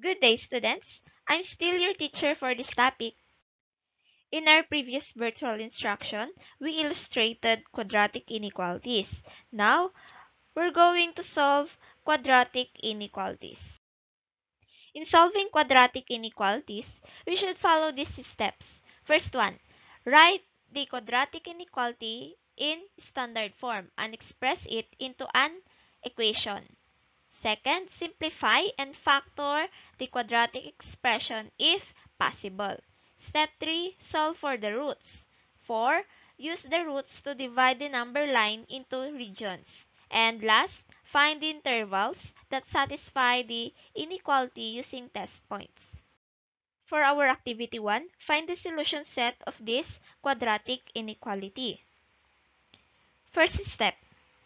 Good day, students. I'm still your teacher for this topic. In our previous virtual instruction, we illustrated quadratic inequalities. Now, we're going to solve quadratic inequalities. In solving quadratic inequalities, we should follow these steps. First one, write the quadratic inequality in standard form and express it into an equation. Second, simplify and factor the quadratic expression if possible. Step 3, solve for the roots. 4, use the roots to divide the number line into regions. And last, find the intervals that satisfy the inequality using test points. For our activity 1, find the solution set of this quadratic inequality. First step,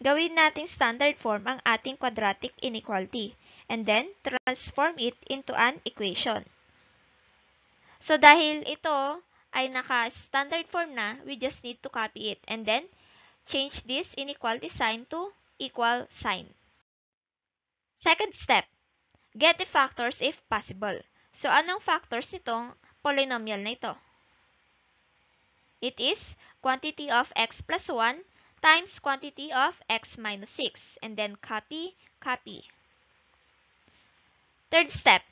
Gawin nating standard form ang ating quadratic inequality and then transform it into an equation. So dahil ito ay naka-standard form na, we just need to copy it and then change this inequality sign to equal sign. Second step, get the factors if possible. So anong factors itong polynomial na ito? It is quantity of x plus 1 times quantity of x minus 6. And then copy, copy. Third step,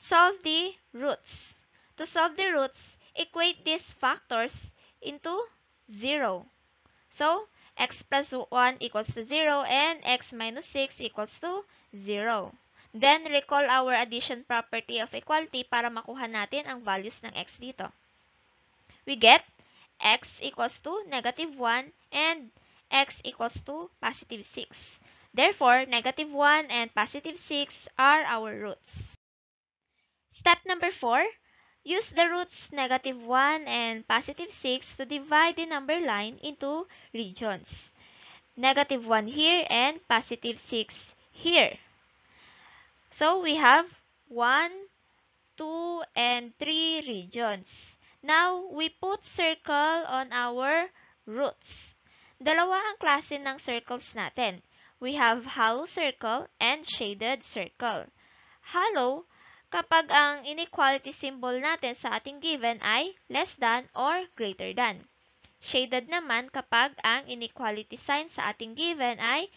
solve the roots. To solve the roots, equate these factors into 0. So, x plus 1 equals to 0 and x minus 6 equals to 0. Then, recall our addition property of equality para makuha natin ang values ng x dito. We get x equals to negative 1 and x equals to positive 6. Therefore, negative 1 and positive 6 are our roots. Step number 4. Use the roots negative 1 and positive 6 to divide the number line into regions. Negative 1 here and positive 6 here. So we have 1, 2, and 3 regions. Now, we put circle on our roots. Dalawa ang klase ng circles natin. We have hollow circle and shaded circle. Hollow, kapag ang inequality symbol natin sa ating given ay less than or greater than. Shaded naman kapag ang inequality sign sa ating given ay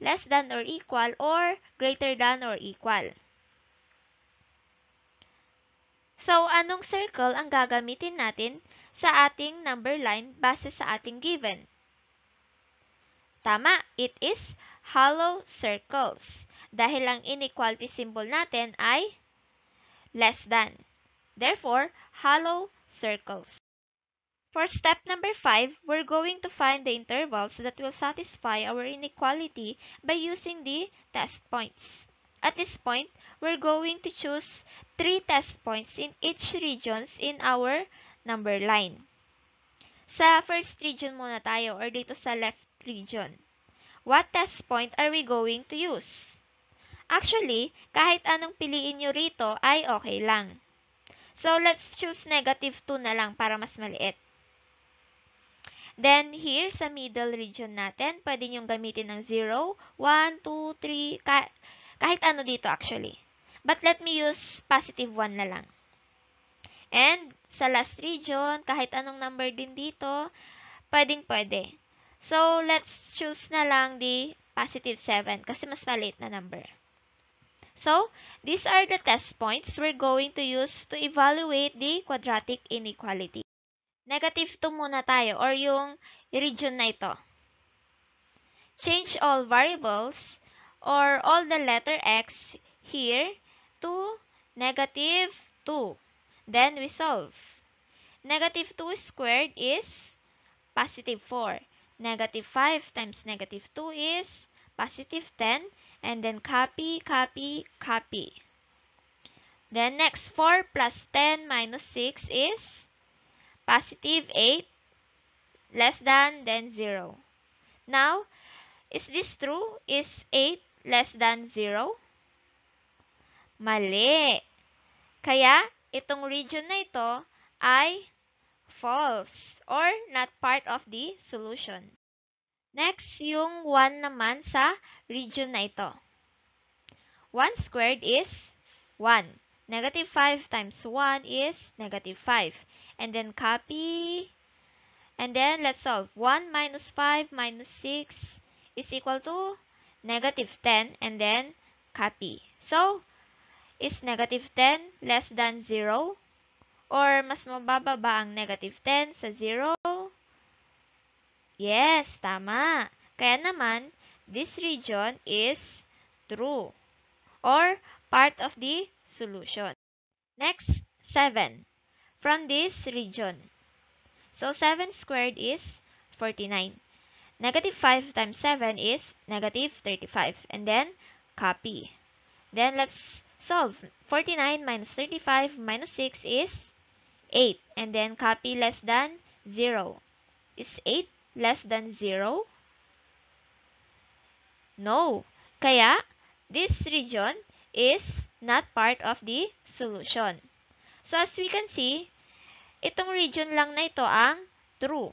less than or equal or greater than or equal. So, anong circle ang gagamitin natin sa ating number line base sa ating given? Tama, it is hollow circles. Dahil ang inequality symbol natin ay less than. Therefore, hollow circles. For step number 5, we're going to find the intervals that will satisfy our inequality by using the test points. At this point, we're going to choose three test points in each regions in our number line. Sa first region muna tayo or dito sa left region. What test point are we going to use? Actually, kahit anong piliin nyo rito ay okay lang. So, let's choose negative 2 na lang para mas maliit. Then, here sa middle region natin, pwede nyong gamitin ng 0, 1, 2, 3, kahit ano dito actually. But let me use positive 1 na lang. And sa last region, kahit anong number din dito, pwedeng pwede. So, let's choose na lang the positive 7 kasi mas maliit na number. So, these are the test points we're going to use to evaluate the quadratic inequality. Negative 2 muna tayo or yung region na ito. Change all variables or all the letter x here to negative 2. Then we solve. Negative 2 squared is positive 4. Negative 5 times negative 2 is positive 10. And then copy, copy, copy. Then next 4 plus 10 minus 6 is positive 8 less than then 0. Now, is this true? Is 8 less than 0? Mali. Kaya, itong region na ito ay false or not part of the solution. Next, yung 1 naman sa region na ito. 1 squared is 1. Negative 5 times 1 is negative 5. And then copy. And then let's solve. 1 minus 5 minus 6 is equal to negative 10 and then copy. So, is negative 10 less than 0? Or mas mababa ba ang negative 10 sa 0? Yes, tama. Kaya naman, this region is true or part of the solution. Next, 7 from this region. So, 7 squared is 49. Negative 5 times 7 is negative 35. And then, copy. Then, let's solve. 49 minus 35 minus 6 is 8. And then, copy less than 0. Is 8 less than 0? No. Kaya, this region is not part of the solution. So, as we can see, itong region lang na ito ang true.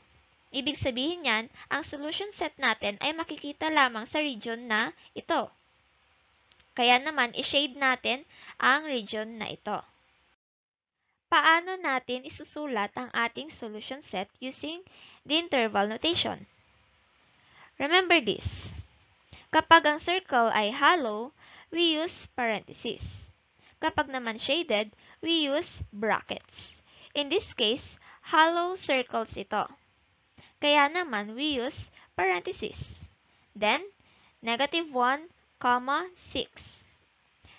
Ibig sabihin niyan, ang solution set natin ay makikita lamang sa region na ito. Kaya naman, i-shade natin ang region na ito. Paano natin isusulat ang ating solution set using the interval notation? Remember this. Kapag ang circle ay hollow, we use parentheses. Kapag naman shaded, we use brackets. In this case, hollow circles ito. Kaya naman, we use parenthesis. Then, negative 1, comma 6.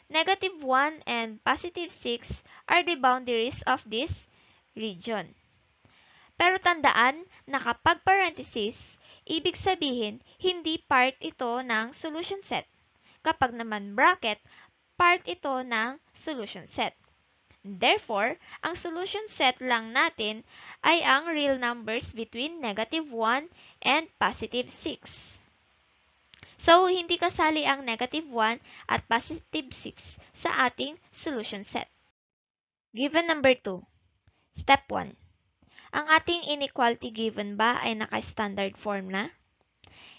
Negative 1 and positive 6 are the boundaries of this region. Pero tandaan na kapag parentheses, ibig sabihin hindi part ito ng solution set. Kapag naman bracket, part ito ng solution set. Therefore, ang solution set lang natin ay ang real numbers between negative 1 and positive 6. So, hindi kasali ang negative 1 at positive 6 sa ating solution set. Given number 2. Step 1. Ang ating inequality given ba ay naka-standard form na?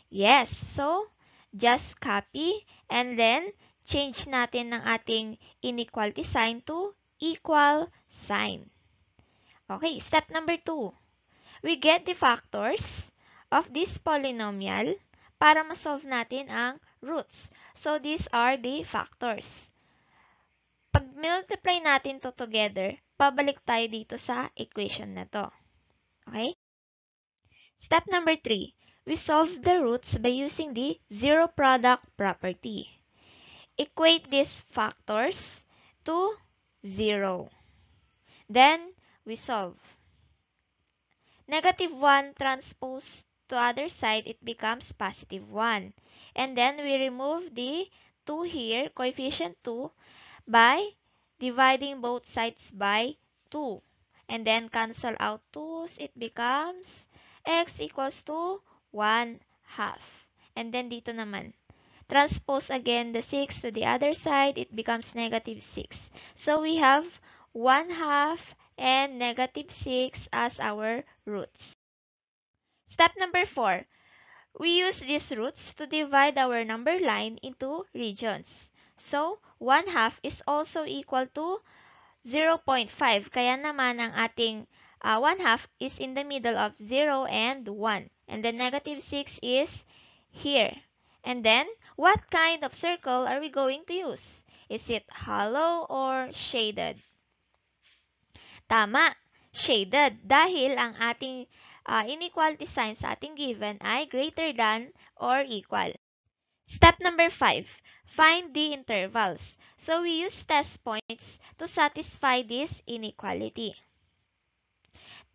Yes. So, just copy and then change natin ng ating inequality sign to equal sign. Okay, step number 2. We get the factors of this polynomial para ma-solve natin ang roots. So, these are the factors. Pag multiply natin to together, pabalik tayo dito sa equation na to. Okay? Step number 3. We solve the roots by using the zero product property. Equate these factors to 0. Then we solve. Negative 1 transpose to other side, it becomes positive 1. And then we remove the 2 here, coefficient 2, by dividing both sides by 2. And then cancel out 2's, it becomes x equals to 1 half. And then dito naman, Transpose again the 6 to the other side, it becomes negative 6. So we have 1 half and negative 6 as our roots. Step number 4. We use these roots to divide our number line into regions. So, 1 half is also equal to 0.5. Kaya naman ang ating uh, 1 half is in the middle of 0 and 1. And the 6 is here. And then, What kind of circle are we going to use? Is it hollow or shaded? Tama, shaded dahil ang ating uh, ah, inequality sign sa ating given ay greater than or equal. Step number 5, find the intervals. So we use test points to satisfy this inequality.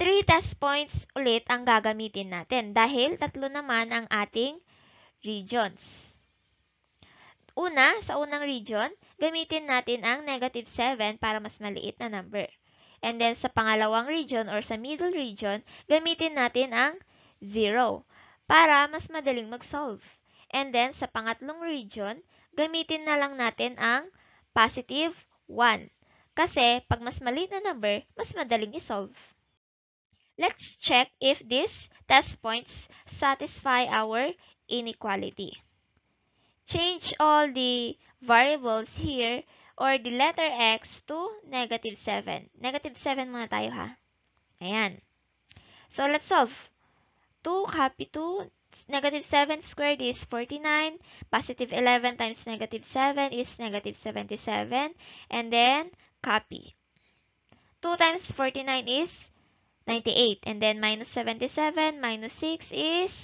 3 test points ulit ang gagamitin natin dahil tatlo naman ang ating regions. Una, sa unang region, gamitin natin ang negative 7 para mas maliit na number. And then, sa pangalawang region or sa middle region, gamitin natin ang 0 para mas madaling mag-solve. And then, sa pangatlong region, gamitin na lang natin ang positive 1. Kasi, pag mas maliit na number, mas madaling isolve. Let's check if these test points satisfy our inequality. change all the variables here or the letter x to negative 7. Negative 7 muna tayo ha. Ayan. So, let's solve. 2 copy 2, negative 7 squared is 49, positive 11 times negative 7 is negative 77, and then copy. 2 times 49 is 98, and then minus 77 minus 6 is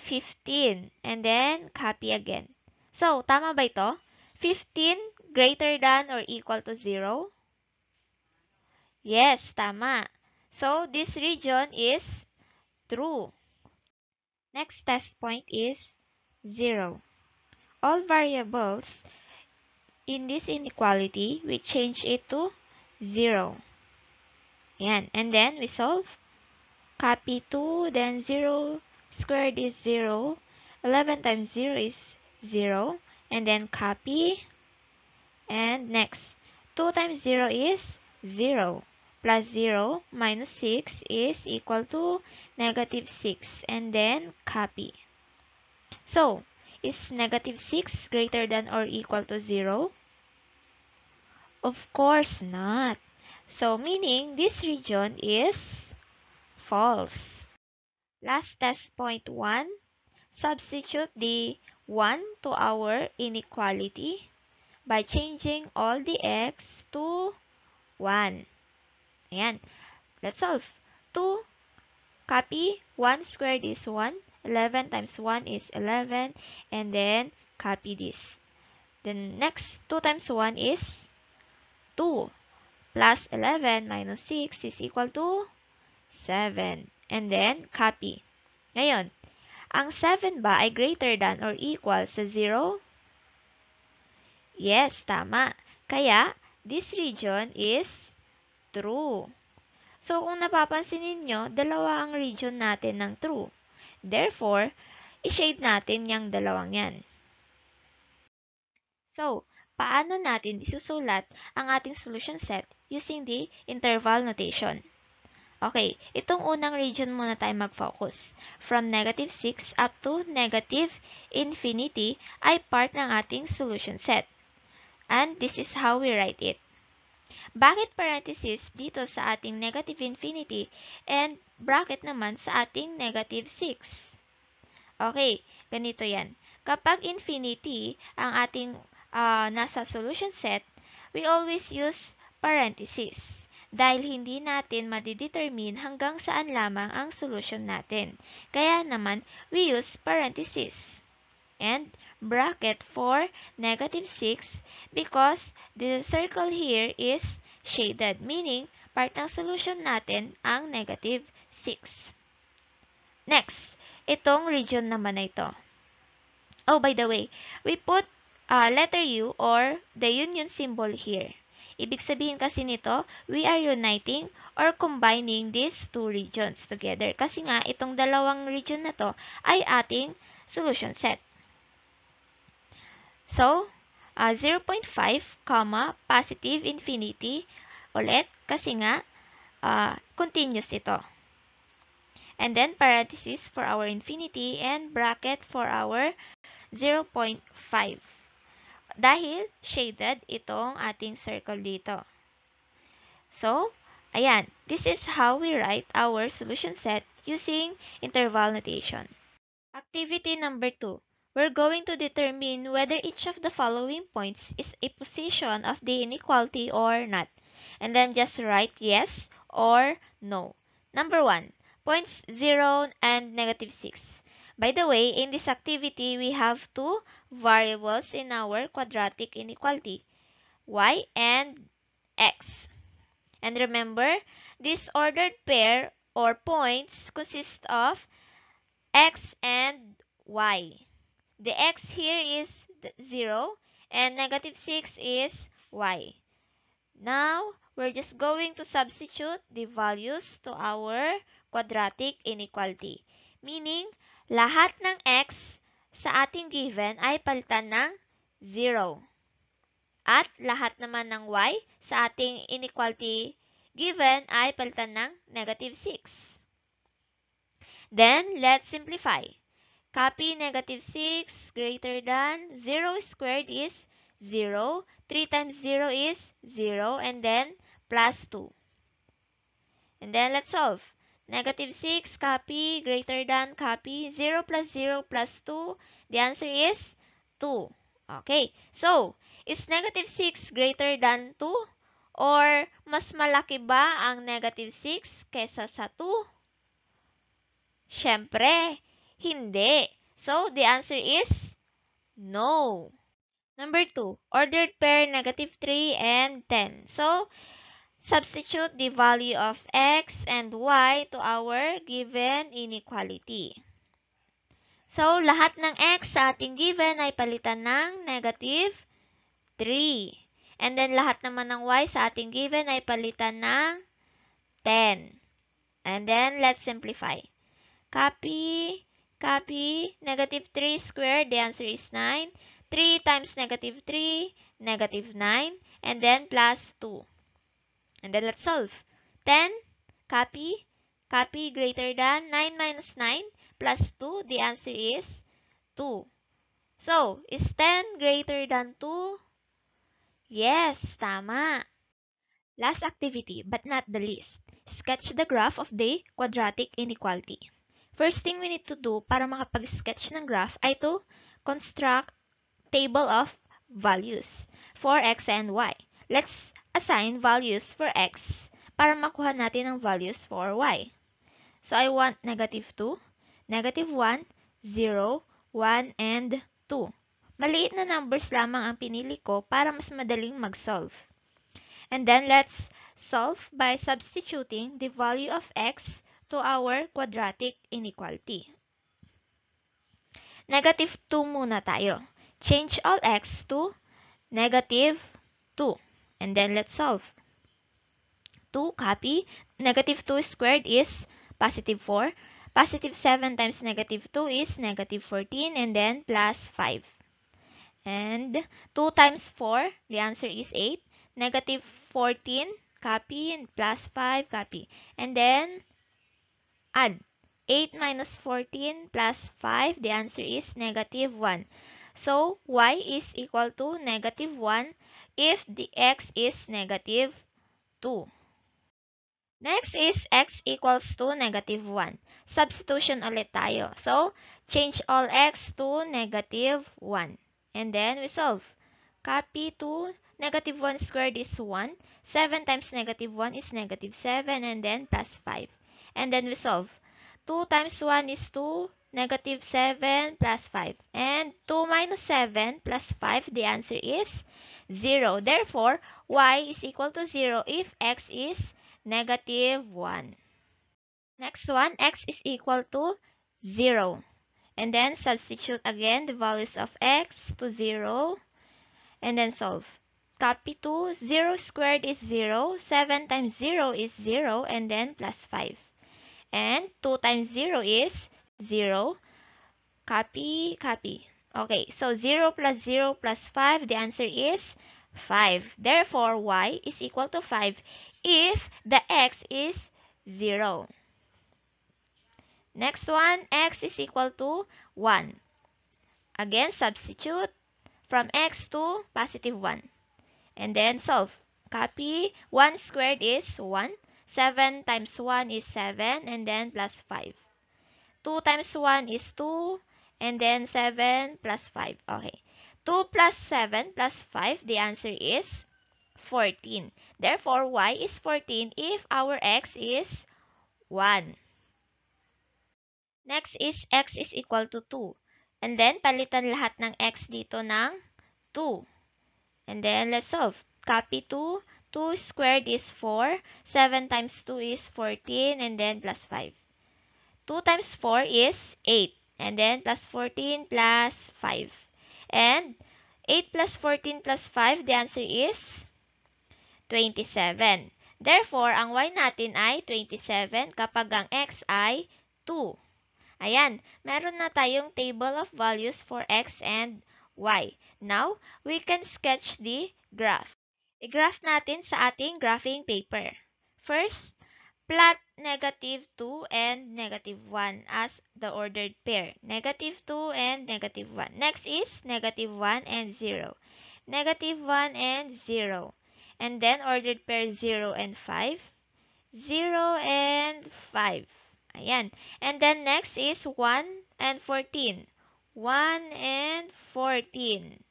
15, and then copy again. So, tama ba ito? 15 greater than or equal to 0? Yes, tama. So, this region is true. Next test point is 0. All variables in this inequality, we change it to 0. Yan. And then we solve. Copy 2, then 0 squared is 0. 11 times 0 is 0 and then copy and next 2 times 0 is 0 plus 0 minus 6 is equal to negative 6 and then copy. So, is negative 6 greater than or equal to 0? Of course not. So, meaning this region is false. Last test point 1, substitute the 1 to our inequality by changing all the x to 1. Ayan. Let's solve. 2, copy 1 squared is 1. 11 times 1 is 11. And then copy this. Then next, 2 times 1 is 2. Plus 11 minus 6 is equal to 7. And then copy. Ngayon, Ang 7 ba ay greater than or equal sa 0? Yes, tama. Kaya, this region is true. So, kung napapansin ninyo, dalawa ang region natin ng true. Therefore, i-shade natin yung dalawang yan. So, paano natin isusulat ang ating solution set using the interval notation? Okay, itong unang region muna tayo mag-focus. From negative 6 up to negative infinity ay part ng ating solution set. And this is how we write it. Bakit parenthesis dito sa ating negative infinity and bracket naman sa ating negative 6? Okay, ganito yan. Kapag infinity ang ating uh, nasa solution set, we always use parenthesis dahil hindi natin madidetermine hanggang saan lamang ang solution natin. Kaya naman, we use parenthesis and bracket for negative 6 because the circle here is shaded, meaning part ng solution natin ang negative 6. Next, itong region naman na ito. Oh, by the way, we put uh, letter U or the union symbol here. Ibig sabihin kasi nito, we are uniting or combining these two regions together. Kasi nga, itong dalawang region na to ay ating solution set. So, uh, ah, 0.5, positive infinity ulit kasi nga uh, continuous ito. And then parenthesis for our infinity and bracket for our 0.5 dahil shaded itong ating circle dito. So, ayan, this is how we write our solution set using interval notation. Activity number 2. We're going to determine whether each of the following points is a position of the inequality or not. And then just write yes or no. Number 1. Points 0 and negative 6. By the way, in this activity, we have two variables in our quadratic inequality, y and x. And remember, this ordered pair or points consists of x and y. The x here is 0 and negative 6 is y. Now, we're just going to substitute the values to our quadratic inequality. Meaning, Lahat ng x sa ating given ay palitan ng 0. At lahat naman ng y sa ating inequality given ay palitan ng negative 6. Then, let's simplify. Copy negative 6 greater than 0 squared is 0. 3 times 0 is 0. And then, plus 2. And then, let's solve. Negative 6, copy, greater than, copy. 0 plus 0 plus 2, the answer is 2. Okay, so, is negative 6 greater than 2? Or, mas malaki ba ang negative 6 kesa sa 2? Siyempre, hindi. So, the answer is no. Number 2, ordered pair negative 3 and 10. So, Substitute the value of x and y to our given inequality. So, lahat ng x sa ating given ay palitan ng negative 3. And then, lahat naman ng y sa ating given ay palitan ng 10. And then, let's simplify. Copy, copy, negative 3 squared, the answer is 9. 3 times negative 3, negative 9. And then, plus 2. And then let's solve. 10, copy, copy greater than 9 minus 9 plus 2. The answer is 2. So, is 10 greater than 2? Yes, tama. Last activity, but not the least. Sketch the graph of the quadratic inequality. First thing we need to do para makapag-sketch ng graph ay to construct table of values for x and y. Let's assign values for x para makuha natin ang values for y. So, I want negative 2, negative 1, 0, 1, and 2. Maliit na numbers lamang ang pinili ko para mas madaling mag-solve. And then, let's solve by substituting the value of x to our quadratic inequality. Negative 2 muna tayo. Change all x to negative 2. and then let's solve. 2, copy. Negative 2 squared is positive 4. Positive 7 times negative 2 is negative 14 and then plus 5. And 2 times 4, the answer is 8. Negative 14, copy, and plus 5, copy. And then add. 8 minus 14 plus 5, the answer is negative 1. So, y is equal to negative 1 if the x is negative 2. Next is x equals to negative 1. Substitution ulit tayo. So, change all x to negative 1. And then we solve. Copy to negative 1 squared is 1. 7 times negative 1 is negative 7. And then plus 5. And then we solve. 2 times 1 is 2. Negative 7 plus 5. And 2 minus 7 plus 5. The answer is 0. Therefore, y is equal to 0 if x is negative 1. Next one, x is equal to 0. And then substitute again the values of x to 0. And then solve. Copy to 0 squared is 0. 7 times 0 is 0. And then plus 5. And 2 times 0 is 0. Copy, copy. Okay, so 0 plus 0 plus 5, the answer is 5. Therefore, y is equal to 5 if the x is 0. Next one, x is equal to 1. Again, substitute from x to positive 1. And then solve. Copy 1 squared is 1. 7 times 1 is 7 and then plus 5. 2 times 1 is 2. And then 7 plus 5. Okay. 2 plus 7 plus 5, the answer is 14. Therefore, y is 14 if our x is 1. Next is x is equal to 2. And then, palitan lahat ng x dito ng 2. And then, let's solve. Copy 2. 2 squared is 4. 7 times 2 is 14. And then, plus 5. 2 times 4 is 8. And then, plus 14 plus 5. And 8 plus 14 plus 5, the answer is 27. Therefore, ang y natin ay 27 kapag ang x ay 2. Ayan, meron na tayong table of values for x and y. Now, we can sketch the graph. I-graph natin sa ating graphing paper. First, plot negative 2 and negative 1 as the ordered pair. Negative 2 and negative 1. Next is negative 1 and 0. Negative 1 and 0. And then ordered pair 0 and 5. 0 and 5. Ayan. And then next is 1 and 14. 1 and 14.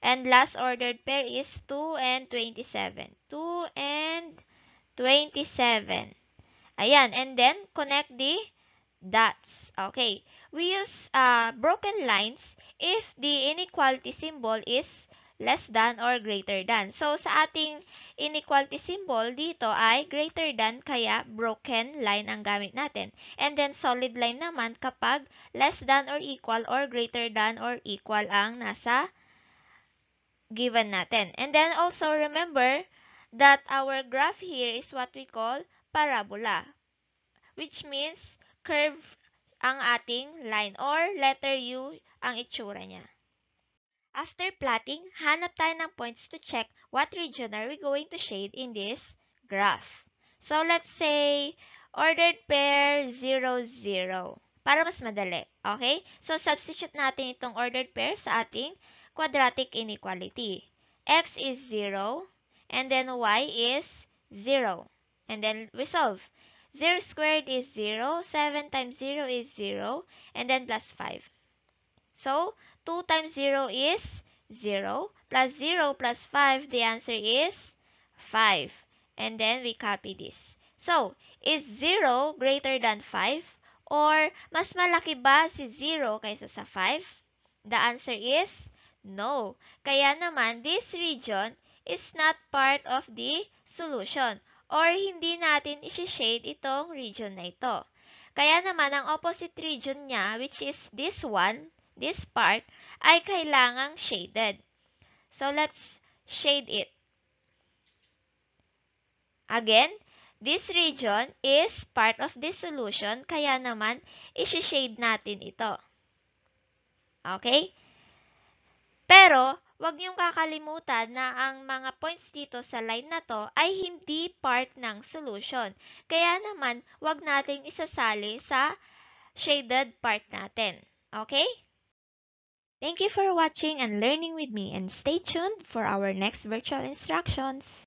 And last ordered pair is 2 and 27. 2 and 27. Ayan, and then connect the dots. Okay, we use uh, broken lines if the inequality symbol is less than or greater than. So, sa ating inequality symbol, dito ay greater than kaya broken line ang gamit natin. And then, solid line naman kapag less than or equal or greater than or equal ang nasa given natin. And then, also remember that our graph here is what we call parabola, which means curve ang ating line or letter U ang itsura niya. After plotting, hanap tayo ng points to check what region are we going to shade in this graph. So, let's say ordered pair 0, 0 para mas madali. Okay? So, substitute natin itong ordered pair sa ating quadratic inequality. x is 0, and then y is 0. and then we solve. 0 squared is 0, 7 times 0 is 0, and then plus 5. So 2 times 0 is 0, plus 0 plus 5, the answer is 5. And then we copy this. So, is 0 greater than 5? Or, mas malaki ba si 0 kaysa sa 5? The answer is no. Kaya naman, this region is not part of the solution. or hindi natin isi-shade itong region na ito. Kaya naman, ang opposite region niya, which is this one, this part, ay kailangang shaded. So, let's shade it. Again, this region is part of this solution, kaya naman, isi-shade natin ito. Okay? Pero, Huwag niyong kakalimutan na ang mga points dito sa line na to ay hindi part ng solution. Kaya naman, huwag nating isasali sa shaded part natin. Okay? Thank you for watching and learning with me and stay tuned for our next virtual instructions.